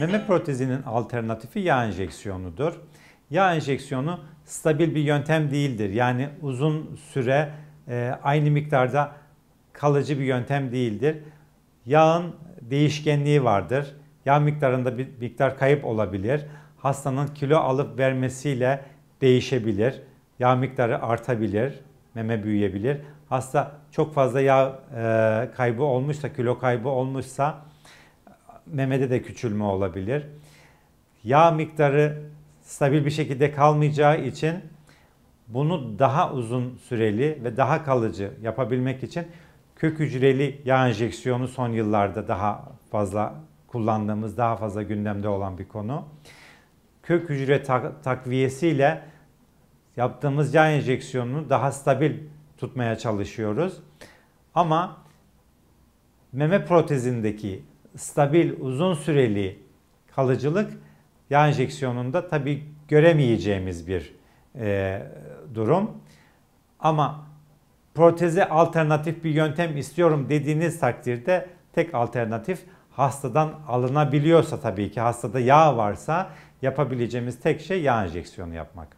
Meme protezinin alternatifi yağ enjeksiyonudur. Yağ enjeksiyonu stabil bir yöntem değildir. Yani uzun süre e, aynı miktarda kalıcı bir yöntem değildir. Yağın değişkenliği vardır. Yağ miktarında bir miktar kayıp olabilir. Hastanın kilo alıp vermesiyle değişebilir. Yağ miktarı artabilir, meme büyüyebilir. Hasta çok fazla yağ e, kaybı olmuşsa, kilo kaybı olmuşsa memede de küçülme olabilir. Yağ miktarı stabil bir şekilde kalmayacağı için bunu daha uzun süreli ve daha kalıcı yapabilmek için kök hücreli yağ enjeksiyonu son yıllarda daha fazla kullandığımız, daha fazla gündemde olan bir konu. Kök hücre tak- takviyesiyle yaptığımız yağ enjeksiyonunu daha stabil tutmaya çalışıyoruz. Ama meme protezindeki stabil, uzun süreli kalıcılık yağ enjeksiyonunda tabii göremeyeceğimiz bir e, durum. Ama proteze alternatif bir yöntem istiyorum dediğiniz takdirde tek alternatif hastadan alınabiliyorsa tabii ki hastada yağ varsa yapabileceğimiz tek şey yağ enjeksiyonu yapmak.